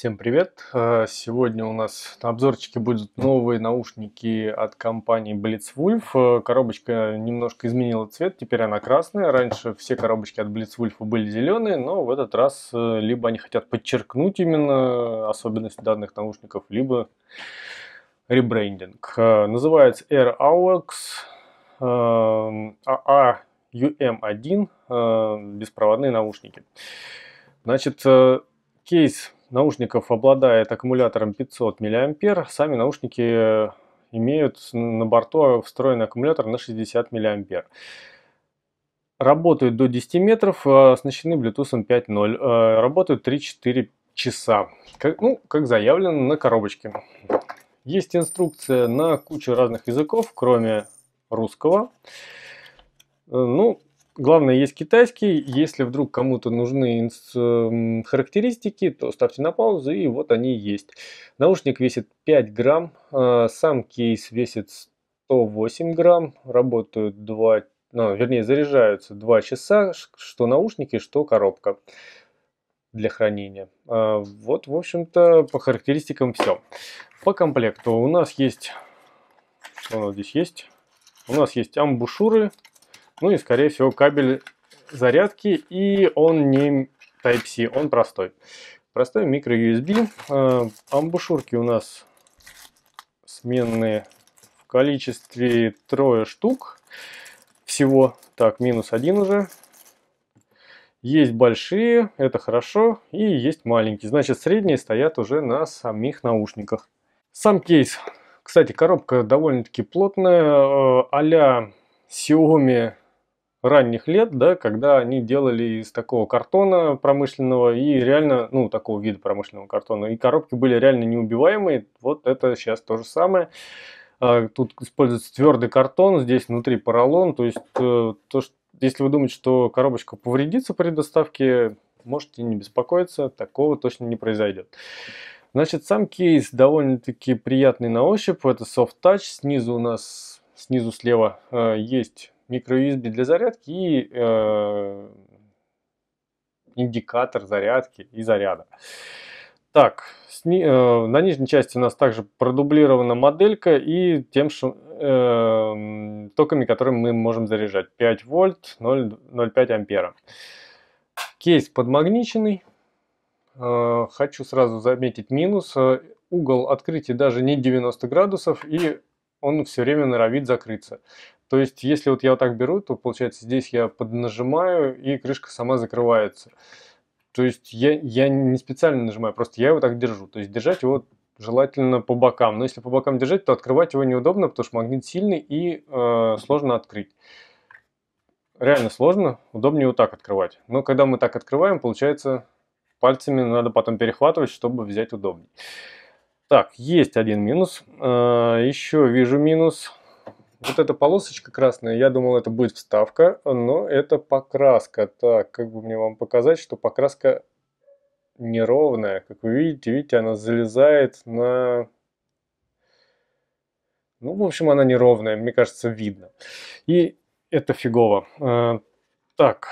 Всем привет! Э, сегодня у нас на обзорчике будут новые наушники от компании Blitzwolf. Э, коробочка немножко изменила цвет, теперь она красная. Раньше все коробочки от Blitzwolf были зеленые, но в этот раз э, либо они хотят подчеркнуть именно особенность данных наушников, либо ребрендинг. Называется Air AUX AAUM1 эм, беспроводные наушники. Значит, кейс наушников обладает аккумулятором 500 мА, сами наушники э, имеют на борту встроенный аккумулятор на 60 мА. Работают до 10 метров, э, оснащены Bluetooth 5.0. Э, работают 3-4 часа, как, ну, как заявлено на коробочке. Есть инструкция на кучу разных языков, кроме русского. Ну, Главное, есть китайский. Если вдруг кому-то нужны характеристики, то ставьте на паузу, и вот они есть. Наушник весит 5 грамм, а, сам кейс весит 108 грамм, работают 2, ну, вернее, заряжаются 2 часа, что наушники, что коробка для хранения. А, вот, в общем-то, по характеристикам все. По комплекту у нас есть, что у нас здесь есть? У нас есть амбушюры, ну и, скорее всего, кабель зарядки, и он не Type-C, он простой. Простой микро-USB. А, амбушюрки у нас сменные в количестве трое штук всего. Так, минус один уже. Есть большие, это хорошо, и есть маленькие. Значит, средние стоят уже на самих наушниках. Сам кейс. Кстати, коробка довольно-таки плотная, а Xiaomi ранних лет, да, когда они делали из такого картона промышленного и реально, ну, такого вида промышленного картона, и коробки были реально неубиваемые, вот это сейчас то же самое. А, тут используется твердый картон, здесь внутри поролон, то есть э, то, что, если вы думаете, что коробочка повредится при доставке, можете не беспокоиться, такого точно не произойдет. Значит, сам кейс довольно-таки приятный на ощупь, это soft touch, снизу у нас, снизу слева э, есть микро-USB для зарядки и э, индикатор зарядки и заряда. Так, сни, э, на нижней части у нас также продублирована моделька и тем что, э, токами, которыми мы можем заряжать. 5 вольт, 0,5 ампера. Кейс подмагниченный. Э, хочу сразу заметить минус. Э, угол открытия даже не 90 градусов и он все время норовит закрыться. То есть, если вот я вот так беру, то получается здесь я поднажимаю, и крышка сама закрывается. То есть я, я не специально нажимаю, просто я его так держу. То есть держать его желательно по бокам. Но если по бокам держать, то открывать его неудобно, потому что магнит сильный и э, сложно открыть. Реально сложно, удобнее вот так открывать. Но когда мы так открываем, получается пальцами надо потом перехватывать, чтобы взять удобнее. Так, есть один минус. Э, еще вижу минус. Вот эта полосочка красная, я думал, это будет вставка, но это покраска. Так, как бы мне вам показать, что покраска неровная. Как вы видите, видите, она залезает на... Ну, в общем, она неровная, мне кажется, видно. И это фигово. Э, так,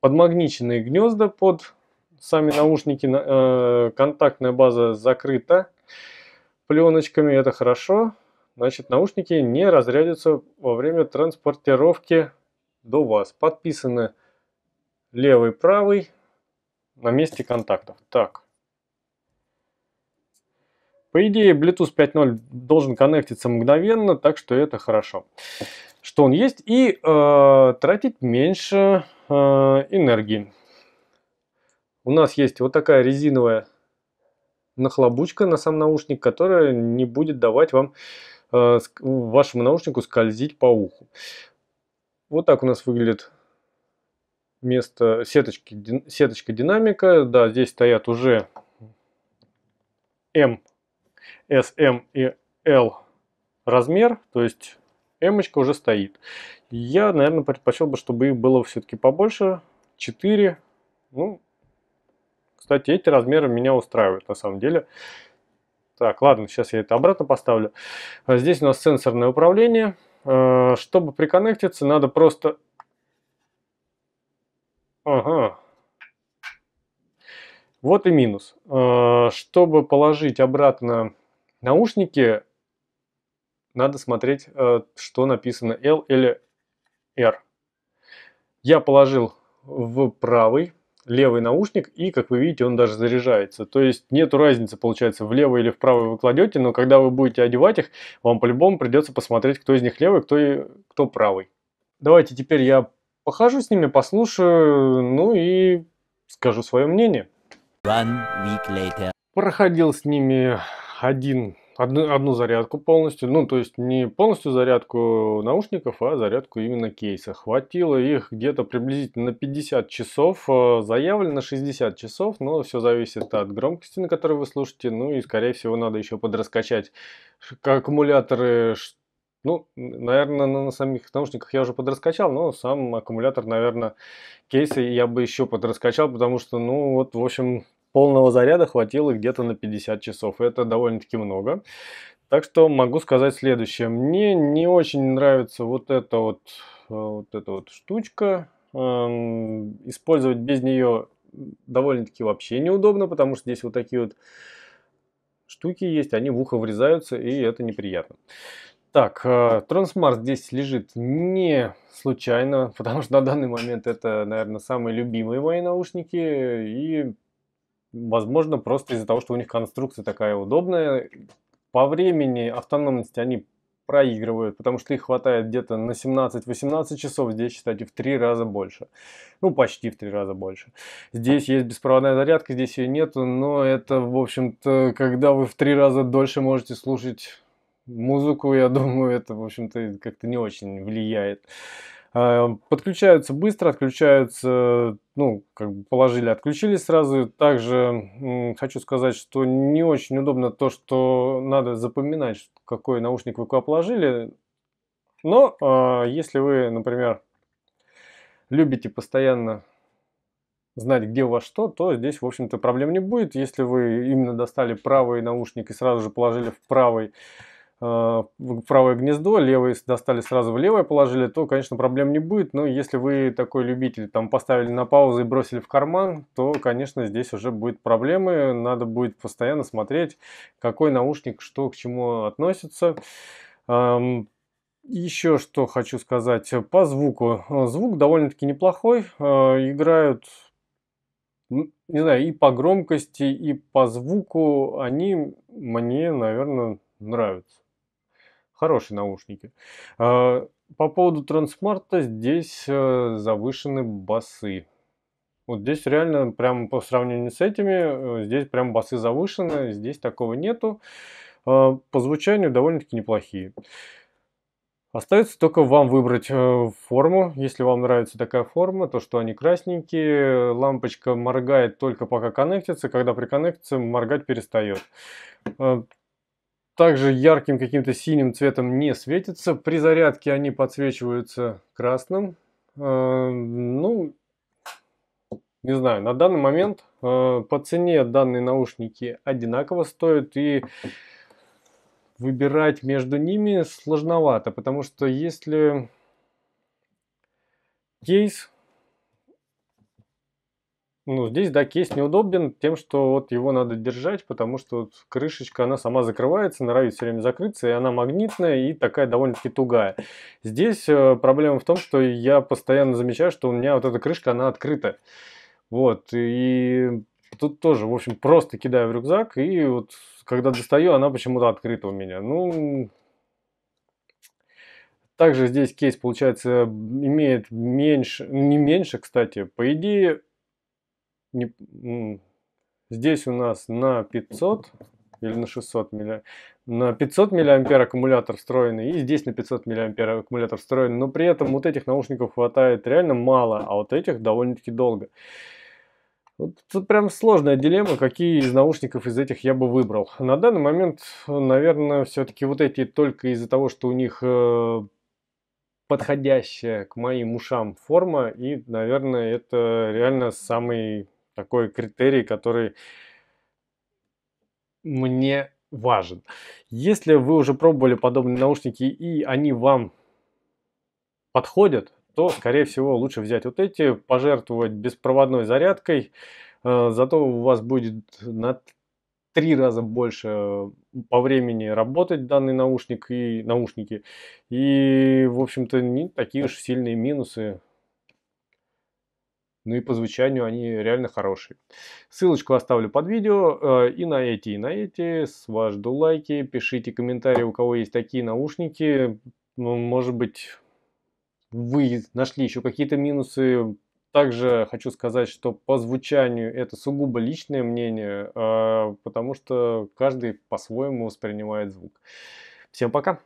подмагниченные гнезда под сами наушники, э, контактная база закрыта пленочками, это хорошо. Значит, наушники не разрядятся во время транспортировки до вас. Подписаны левый, правый на месте контактов. Так. По идее, Bluetooth 5.0 должен коннектиться мгновенно, так что это хорошо, что он есть. И э, тратить меньше э, энергии. У нас есть вот такая резиновая нахлобучка на сам наушник, которая не будет давать вам Э, вашему наушнику скользить по уху. Вот так у нас выглядит место сеточки, сеточка динамика. Да, здесь стоят уже M, S, M и L размер, то есть M уже стоит. Я, наверное, предпочел бы, чтобы их было все-таки побольше, 4. Ну, кстати, эти размеры меня устраивают на самом деле. Так, ладно, сейчас я это обратно поставлю. А здесь у нас сенсорное управление. А, чтобы приконнектиться, надо просто... Ага. Вот и минус. А, чтобы положить обратно наушники, надо смотреть, что написано L или R. Я положил в правый левый наушник, и, как вы видите, он даже заряжается. То есть нету разницы, получается, влево или вправо вы кладете, но когда вы будете одевать их, вам по-любому придется посмотреть, кто из них левый, кто, и, кто правый. Давайте теперь я похожу с ними, послушаю, ну и скажу свое мнение. One week later. Проходил с ними один одну, одну зарядку полностью, ну то есть не полностью зарядку наушников, а зарядку именно кейса. Хватило их где-то приблизительно на 50 часов, э, заявлено 60 часов, но все зависит от громкости, на которой вы слушаете, ну и скорее всего надо еще подраскачать аккумуляторы, ну, наверное, на, на самих наушниках я уже подраскачал, но сам аккумулятор, наверное, кейсы я бы еще подраскачал, потому что, ну, вот, в общем, полного заряда хватило где-то на 50 часов. Это довольно-таки много. Так что могу сказать следующее. Мне не очень нравится вот эта вот, э, вот, эта вот штучка. Эм, использовать без нее довольно-таки вообще неудобно, потому что здесь вот такие вот штуки есть, они в ухо врезаются, и это неприятно. Так, Трансмарс э, здесь лежит не случайно, потому что на данный момент это, наверное, самые любимые мои наушники, и Возможно, просто из-за того, что у них конструкция такая удобная, по времени автономности они проигрывают, потому что их хватает где-то на 17-18 часов, здесь, считайте, в три раза больше. Ну, почти в три раза больше. Здесь есть беспроводная зарядка, здесь ее нету, но это, в общем-то, когда вы в три раза дольше можете слушать музыку, я думаю, это, в общем-то, как-то не очень влияет. Э, подключаются быстро, отключаются, ну, как бы положили, отключились сразу. Также хочу сказать, что не очень удобно то, что надо запоминать, какой наушник вы куда положили. Но э, если вы, например, любите постоянно знать, где у вас что, то здесь, в общем-то, проблем не будет. Если вы именно достали правый наушник и сразу же положили в правый Э, в правое гнездо, левый достали сразу в левое положили, то, конечно, проблем не будет. Но если вы такой любитель, там поставили на паузу и бросили в карман, то, конечно, здесь уже будет проблемы. Надо будет постоянно смотреть, какой наушник, что к чему относится. Еще что хочу сказать по звуку. Звук довольно-таки неплохой. Э, играют ну, не знаю, и по громкости, и по звуку они мне, наверное, нравятся хорошие наушники. А, по поводу Трансмарта здесь э, завышены басы. Вот здесь реально прям по сравнению с этими, э, здесь прям басы завышены, здесь такого нету. А, по звучанию довольно-таки неплохие. Остается только вам выбрать э, форму. Если вам нравится такая форма, то что они красненькие, лампочка моргает только пока коннектится, когда приконнектится, моргать перестает. А, также ярким каким-то синим цветом не светится. При зарядке они подсвечиваются красным. Э, ну, не знаю, на данный момент э, по цене данные наушники одинаково стоят и выбирать между ними сложновато, потому что если кейс ну, здесь, да, кейс неудобен тем, что вот его надо держать, потому что вот крышечка, она сама закрывается, норовит все время закрыться, и она магнитная и такая довольно-таки тугая. Здесь э, проблема в том, что я постоянно замечаю, что у меня вот эта крышка, она открыта. Вот, и тут тоже, в общем, просто кидаю в рюкзак, и вот когда достаю, она почему-то открыта у меня. Ну, также здесь кейс, получается, имеет меньше, не меньше, кстати, по идее, не, здесь у нас на 500 или на 600 мили на 500 миллиампер аккумулятор встроенный, и здесь на 500 миллиампер аккумулятор встроенный, но при этом вот этих наушников хватает реально мало, а вот этих довольно-таки долго. Вот тут прям сложная дилемма, какие из наушников из этих я бы выбрал. На данный момент, наверное, все-таки вот эти только из-за того, что у них э, подходящая к моим ушам форма, и, наверное, это реально самый такой критерий, который мне важен. Если вы уже пробовали подобные наушники и они вам подходят, то, скорее всего, лучше взять вот эти, пожертвовать беспроводной зарядкой, э, зато у вас будет на три раза больше по времени работать данный наушник и наушники. И, в общем-то, не такие уж сильные минусы ну и по звучанию они реально хорошие. Ссылочку оставлю под видео. Э, и на эти, и на эти. С вас жду лайки. Пишите комментарии, у кого есть такие наушники. Ну, может быть, вы нашли еще какие-то минусы. Также хочу сказать, что по звучанию это сугубо личное мнение, э, потому что каждый по-своему воспринимает звук. Всем пока!